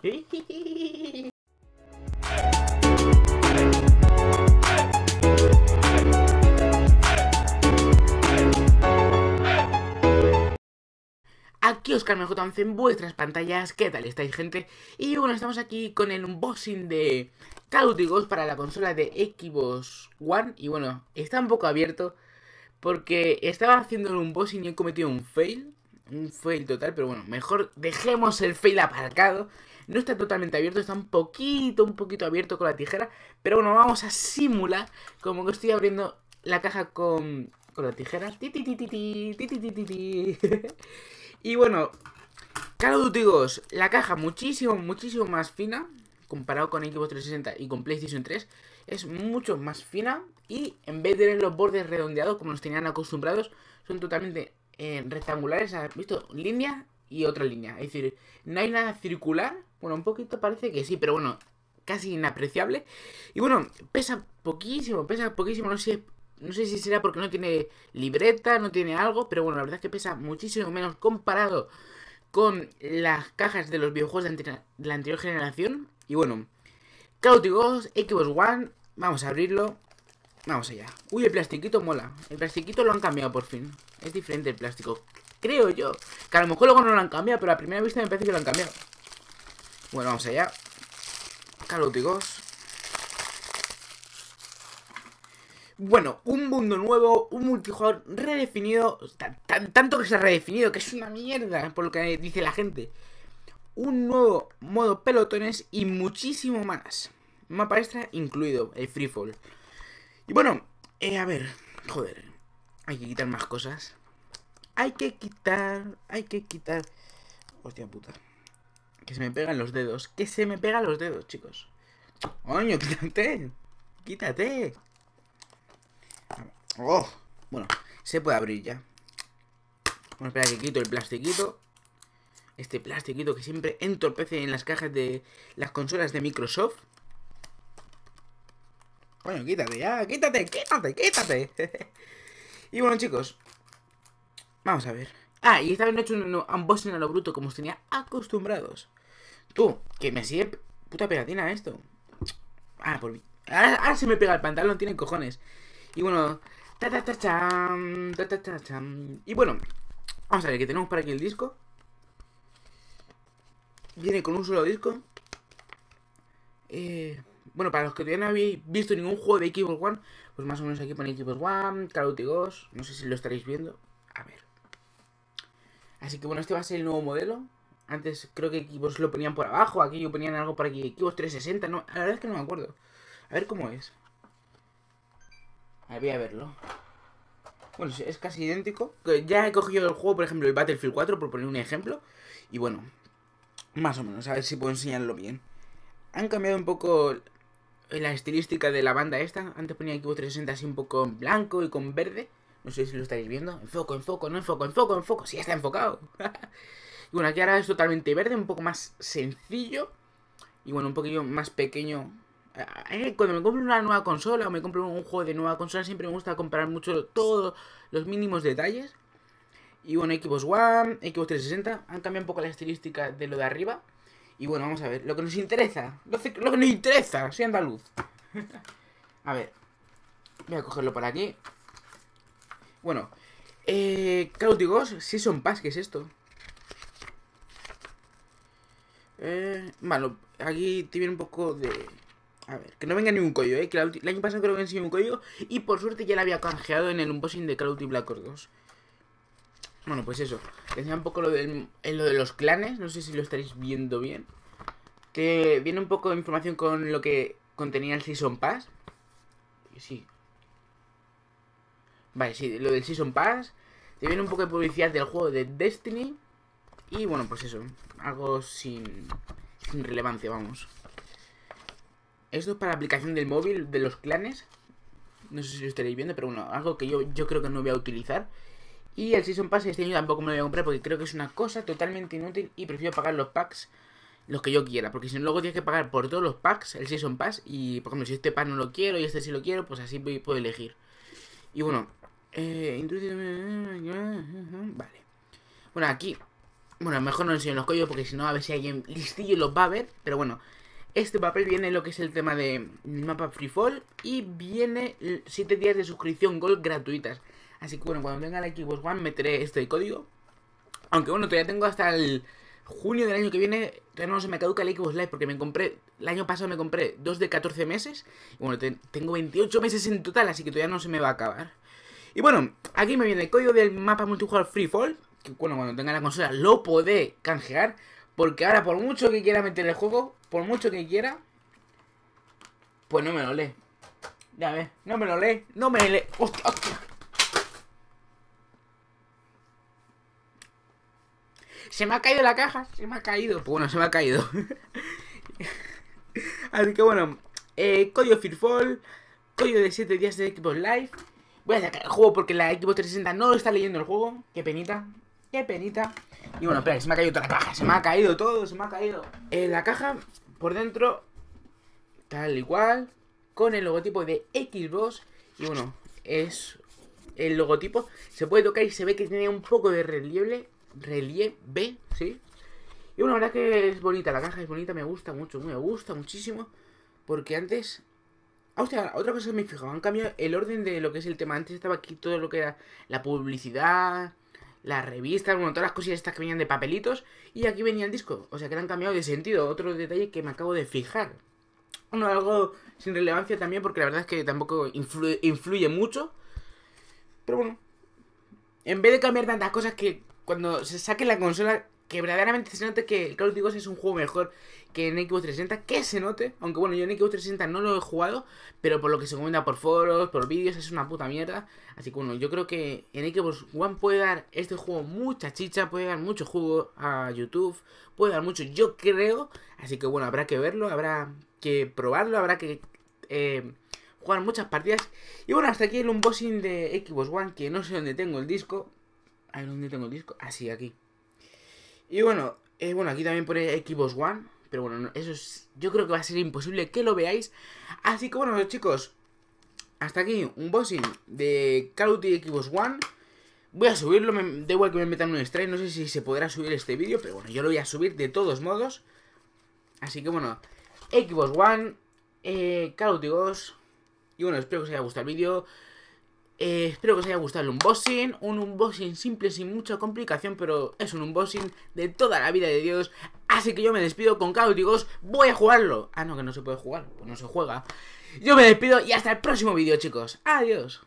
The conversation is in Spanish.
Aquí Oscar Mejotanz en vuestras pantallas, ¿qué tal estáis gente? Y bueno, estamos aquí con el unboxing de Call para la consola de Xbox One Y bueno, está un poco abierto porque estaba haciendo el unboxing y he cometido un fail un fail total, pero bueno, mejor dejemos el fail aparcado. No está totalmente abierto, está un poquito, un poquito abierto con la tijera. Pero bueno, vamos a simular como que estoy abriendo la caja con, con la tijera. y bueno, Call Dutigos, la caja muchísimo, muchísimo más fina. Comparado con Xbox 360 y con PlayStation 3, es mucho más fina. Y en vez de tener los bordes redondeados como nos tenían acostumbrados, son totalmente rectangulares, ¿has visto? Línea y otra línea. Es decir, no hay nada circular. Bueno, un poquito parece que sí, pero bueno, casi inapreciable. Y bueno, pesa poquísimo, pesa poquísimo. No sé, no sé si será porque no tiene libreta, no tiene algo, pero bueno, la verdad es que pesa muchísimo menos comparado con las cajas de los videojuegos de, la anterior generación. Y bueno, Call Xbox One, vamos a abrirlo. Vamos allá. Uy, el plastiquito mola. El plastiquito lo han cambiado por fin. Es diferente el plástico, creo yo. Que a lo mejor luego no lo han cambiado, pero a primera vista me parece que lo han cambiado. Bueno, vamos allá. Calóticos. Bueno, un mundo nuevo, un multijugador redefinido, tan, tanto que se ha redefinido, que es una mierda, por lo que dice la gente. Un nuevo modo pelotones y muchísimo más. Mapa extra incluido, el Freefall Y bueno, eh, a ver, joder, hay que quitar más cosas. Hay que quitar, hay que quitar... Hostia puta. Que se me pegan los dedos. Que se me pegan los dedos, chicos. Coño, quítate. Quítate. Oh. Bueno, se puede abrir ya. bueno, espera que quito el plastiquito. Este plastiquito que siempre entorpece en las cajas de las consolas de Microsoft. Coño, quítate ya, quítate, quítate, quítate. Y bueno, chicos, vamos a ver. Ah, y esta vez no he hecho un unboxing a lo bruto como os tenía acostumbrados. Tú, que me sigue puta pegatina esto. Ah, por mí. Ahora, se me pega el pantalón, tienen cojones. Y bueno, ta ta ta cham, ta ta ta Y bueno, vamos a ver que tenemos para aquí el disco. Viene con un solo disco. Eh, bueno, para los que todavía no habéis visto ningún juego de Xbox One, pues más o menos aquí pone Xbox One, Call of Duty no sé si lo estaréis viendo. A ver. Así que bueno, este va a ser el nuevo modelo. Antes creo que equipos lo ponían por abajo, aquí yo ponían algo por aquí, Xbox 360, no, la verdad es que no me acuerdo. A ver cómo es. A ver, voy a verlo. Bueno, es casi idéntico. Ya he cogido el juego, por ejemplo, el Battlefield 4, por poner un ejemplo. Y bueno, más o menos, a ver si puedo enseñarlo bien. Han cambiado un poco la estilística de la banda esta. Antes ponía Xbox 360 así un poco blanco y con verde. No sé si lo estaréis viendo. en foco no enfoco, enfoco, enfoco. Sí, está enfocado. y bueno, aquí ahora es totalmente verde, un poco más sencillo. Y bueno, un poquillo más pequeño. Eh, eh, cuando me compro una nueva consola o me compro un juego de nueva consola, siempre me gusta comprar mucho todos los mínimos detalles. Y bueno, Xbox One, Xbox 360 han cambiado un poco la estilística de lo de arriba. Y bueno, vamos a ver, lo que nos interesa, lo, que nos interesa, soy andaluz. a ver, voy a cogerlo por aquí. Bueno, eh, Call si Season Pass, ¿qué es esto? Eh, bueno, aquí tiene un poco de... A ver, que no venga ningún collo, ¿eh? el año pasado creo que sin un collo y por suerte ya la había canjeado en el unboxing de Call Black bueno, pues eso. Decía un poco lo, lo de los clanes, no sé si lo estaréis viendo bien. Que viene un poco de información con lo que contenía el Season Pass. Sí. Vale, sí, lo del Season Pass. Te viene un poco de publicidad del juego de Destiny. Y bueno, pues eso. Algo sin, sin relevancia, vamos. Esto es para la aplicación del móvil de los clanes. No sé si lo estaréis viendo, pero bueno, algo que yo, yo creo que no voy a utilizar. Y el Season Pass este año tampoco me lo voy a comprar porque creo que es una cosa totalmente inútil y prefiero pagar los packs los que yo quiera. Porque si no, luego tienes que pagar por todos los packs el Season Pass. Y por ejemplo, si este pack no lo quiero y este sí lo quiero, pues así puedo elegir. Y bueno, eh, eh, eh, Vale. Bueno, aquí. Bueno, mejor no enseño los códigos porque si no, a ver si alguien listillo los va a ver. Pero bueno, este papel viene lo que es el tema de mapa Freefall. Y viene 7 días de suscripción Gold gratuitas. Así que bueno, cuando venga la Xbox One meteré este código. Aunque bueno, todavía tengo hasta el junio del año que viene. Todavía no se me caduca el Xbox Live porque me compré, el año pasado me compré dos de 14 meses. Y bueno, tengo 28 meses en total, así que todavía no se me va a acabar. Y bueno, aquí me viene el código del mapa multijugador Freefall. Que bueno, cuando tenga la consola lo podré canjear. Porque ahora, por mucho que quiera meter el juego, por mucho que quiera, pues no me lo lee. Ya ves, no me lo lee, no me lee. ¡Hostia! hostia. Se me ha caído la caja, se me ha caído. Bueno, se me ha caído. Así que bueno, eh, Código Firfol, Código de 7 días de Xbox Live. Voy a sacar el juego porque la Xbox 360 no lo está leyendo el juego. Qué penita, qué penita. Y bueno, espera, se me ha caído toda la caja, se me ha caído todo, se me ha caído. Eh, la caja por dentro, tal igual con el logotipo de Xbox. Y bueno, es el logotipo. Se puede tocar y se ve que tiene un poco de relieve relieve, ¿sí? Y bueno, la verdad que es bonita, la caja es bonita, me gusta mucho, me gusta muchísimo. Porque antes... Ah, hostia, otra cosa que me he fijado, han cambiado el orden de lo que es el tema. Antes estaba aquí todo lo que era la publicidad, las revistas, bueno, todas las cosillas estas que venían de papelitos. Y aquí venía el disco. O sea que han cambiado de sentido. Otro detalle que me acabo de fijar. Bueno, algo sin relevancia también, porque la verdad es que tampoco influye, influye mucho. Pero bueno, en vez de cambiar tantas cosas que cuando se saque la consola, que verdaderamente se note que el Call of Duty es un juego mejor que en Xbox 360, que se note, aunque bueno, yo en Xbox 360 no lo he jugado, pero por lo que se comenta por foros, por vídeos, es una puta mierda. Así que bueno, yo creo que en Xbox One puede dar este juego mucha chicha, puede dar mucho juego a YouTube, puede dar mucho, yo creo. Así que bueno, habrá que verlo, habrá que probarlo, habrá que eh, jugar muchas partidas. Y bueno, hasta aquí el unboxing de Xbox One, que no sé dónde tengo el disco. Ahí ver dónde tengo el disco. Así, ah, aquí. Y bueno, eh, bueno, aquí también pone Xbox One. Pero bueno, eso es, yo creo que va a ser imposible que lo veáis. Así que bueno, chicos. Hasta aquí un boxing de Call of Xbox One. Voy a subirlo, me, da igual que me metan un strike, no sé si se podrá subir este vídeo, pero bueno, yo lo voy a subir de todos modos. Así que bueno, Xbox One, eh, Call of y bueno, espero que os haya gustado el vídeo. Eh, espero que os haya gustado el unboxing, un unboxing simple sin mucha complicación, pero es un unboxing de toda la vida de Dios. Así que yo me despido con caóticos, voy a jugarlo. Ah, no, que no se puede jugar, pues no se juega. Yo me despido y hasta el próximo vídeo, chicos. Adiós.